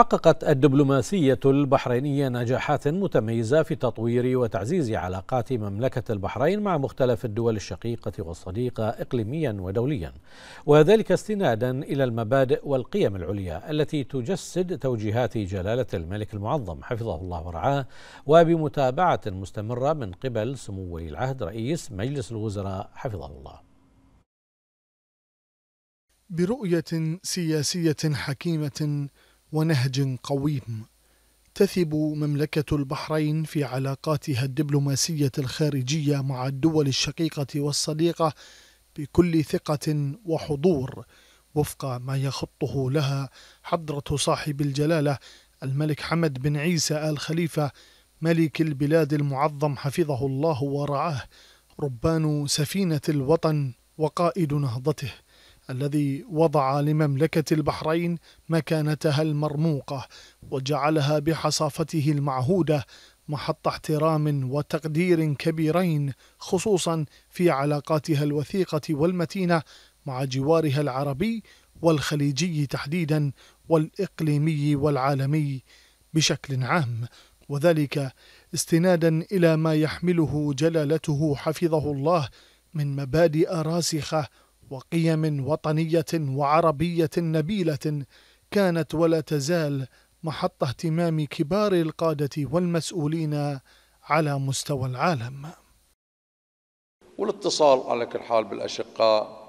حققت الدبلوماسية البحرينية نجاحات متميزة في تطوير وتعزيز علاقات مملكة البحرين مع مختلف الدول الشقيقة والصديقة إقليميا ودوليا وذلك استنادا إلى المبادئ والقيم العليا التي تجسد توجيهات جلالة الملك المعظم حفظه الله ورعاه وبمتابعة مستمرة من قبل سمو ولي العهد رئيس مجلس الوزراء حفظه الله برؤية سياسية حكيمة ونهج قويم تثب مملكة البحرين في علاقاتها الدبلوماسية الخارجية مع الدول الشقيقة والصديقة بكل ثقة وحضور وفق ما يخطه لها حضرة صاحب الجلالة الملك حمد بن عيسى آل خليفة ملك البلاد المعظم حفظه الله ورعاه ربان سفينة الوطن وقائد نهضته الذي وضع لمملكة البحرين مكانتها المرموقة وجعلها بحصافته المعهودة محط احترام وتقدير كبيرين خصوصا في علاقاتها الوثيقة والمتينة مع جوارها العربي والخليجي تحديدا والإقليمي والعالمي بشكل عام وذلك استنادا إلى ما يحمله جلالته حفظه الله من مبادئ راسخة وقيم وطنية وعربية نبيلة كانت ولا تزال محط اهتمام كبار القادة والمسؤولين على مستوى العالم والاتصال على كل حال بالأشقاء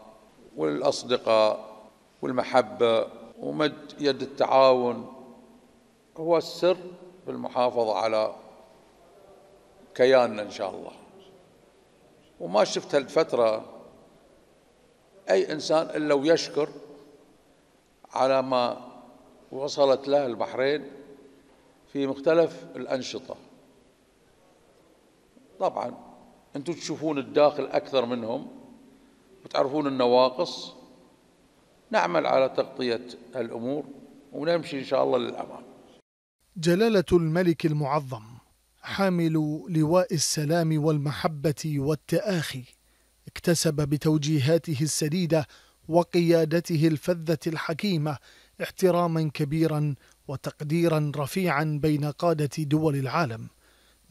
والأصدقاء والمحبة ومد يد التعاون هو السر بالمحافظة على كياننا إن شاء الله وما شفت هالفترة أي إنسان إلا ويشكر على ما وصلت له البحرين في مختلف الأنشطة طبعا أنتم تشوفون الداخل أكثر منهم وتعرفون النواقص نعمل على تغطية الأمور ونمشي إن شاء الله للأمام جلالة الملك المعظم حامل لواء السلام والمحبة والتآخي اكتسب بتوجيهاته السديدة وقيادته الفذة الحكيمة احتراما كبيرا وتقديرا رفيعا بين قادة دول العالم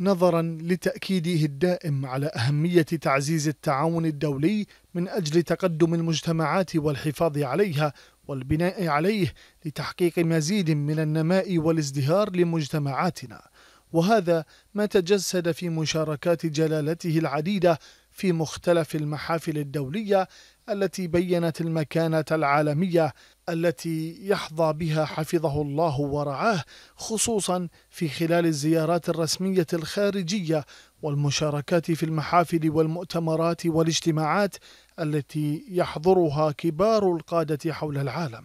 نظرا لتأكيده الدائم على أهمية تعزيز التعاون الدولي من أجل تقدم المجتمعات والحفاظ عليها والبناء عليه لتحقيق مزيد من النماء والازدهار لمجتمعاتنا وهذا ما تجسد في مشاركات جلالته العديدة في مختلف المحافل الدولية التي بينت المكانة العالمية التي يحظى بها حفظه الله ورعاه خصوصا في خلال الزيارات الرسمية الخارجية والمشاركات في المحافل والمؤتمرات والاجتماعات التي يحضرها كبار القادة حول العالم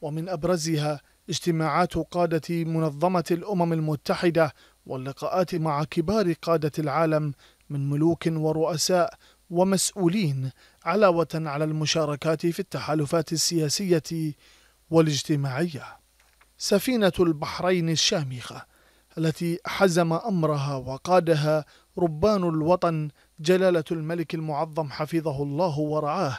ومن أبرزها اجتماعات قادة منظمة الأمم المتحدة واللقاءات مع كبار قادة العالم من ملوك ورؤساء ومسؤولين علاوة على المشاركات في التحالفات السياسية والاجتماعية. سفينة البحرين الشامخة التي حزم أمرها وقادها ربان الوطن جلالة الملك المعظم حفظه الله ورعاه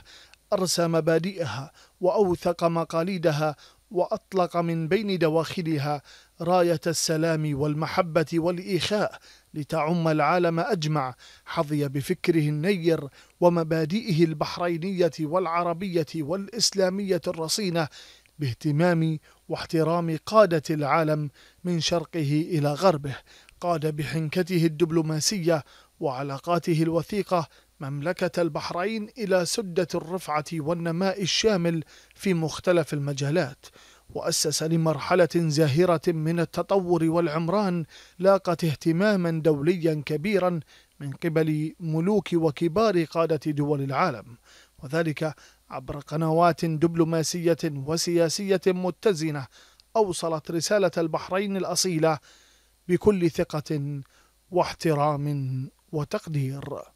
أرسى مبادئها وأوثق مقاليدها وأطلق من بين دواخلها راية السلام والمحبة والإيخاء لتعم العالم أجمع حظي بفكره النير ومبادئه البحرينية والعربية والإسلامية الرصينة باهتمام واحترام قادة العالم من شرقه إلى غربه قاد بحنكته الدبلوماسية وعلاقاته الوثيقة مملكة البحرين إلى سدة الرفعة والنماء الشامل في مختلف المجالات وأسس لمرحلة زاهرة من التطور والعمران لاقت اهتماما دوليا كبيرا من قبل ملوك وكبار قادة دول العالم وذلك عبر قنوات دبلوماسية وسياسية متزنة أوصلت رسالة البحرين الأصيلة بكل ثقة واحترام وتقدير